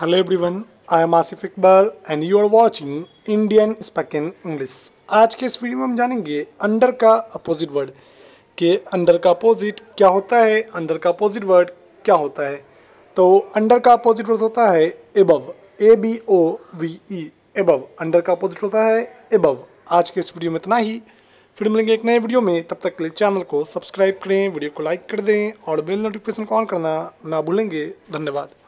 Hello everyone, I am Asif Iqbal and you are watching Indian Spoken English. आज के इस video में हम जानेंगे अंडर का अपोजिट वर्ड के अंडर का अपोजिट क्या होता है अंडर का अपोजिट वर्ड क्या होता है तो अंडर का अपोजिट वर्ड होता है above A B O V E above under का अपोजिट होता है एबव आज के इस वीडियो में इतना ही फिर मिलेंगे एक नए वीडियो में तब तक के लिए चैनल को सब्सक्राइब करें वीडियो को लाइक कर दें और बेल नोटिफिकेशन को ऑन करना ना भूलेंगे धन्यवाद